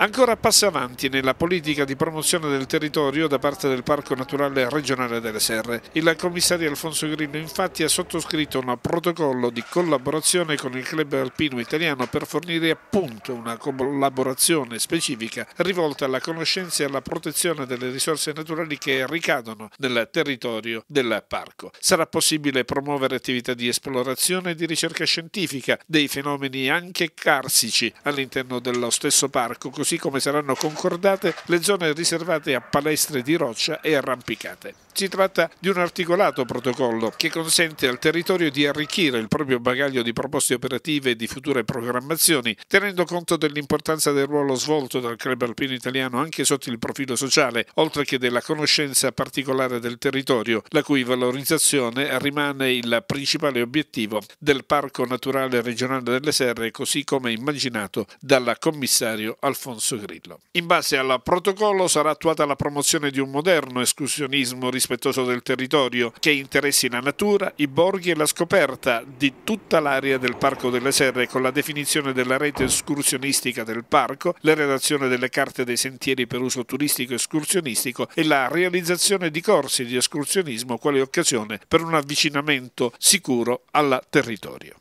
Ancora passi avanti nella politica di promozione del territorio da parte del Parco Naturale Regionale delle Serre. Il commissario Alfonso Grillo infatti ha sottoscritto un protocollo di collaborazione con il club alpino italiano per fornire appunto una collaborazione specifica rivolta alla conoscenza e alla protezione delle risorse naturali che ricadono nel territorio del parco. Sarà possibile promuovere attività di esplorazione e di ricerca scientifica dei fenomeni anche carsici all'interno dello stesso parco, così così come saranno concordate le zone riservate a palestre di roccia e arrampicate. Si tratta di un articolato protocollo che consente al territorio di arricchire il proprio bagaglio di proposte operative e di future programmazioni, tenendo conto dell'importanza del ruolo svolto dal club alpino italiano anche sotto il profilo sociale, oltre che della conoscenza particolare del territorio, la cui valorizzazione rimane il principale obiettivo del Parco Naturale Regionale delle Serre, così come immaginato dal commissario Alfonso Grillo. In base al protocollo sarà attuata la promozione di un moderno escursionismo rispetto rispettoso del territorio che interessi la natura, i borghi e la scoperta di tutta l'area del Parco delle Serre con la definizione della rete escursionistica del parco, la redazione delle carte dei sentieri per uso turistico escursionistico e la realizzazione di corsi di escursionismo quale occasione per un avvicinamento sicuro al territorio.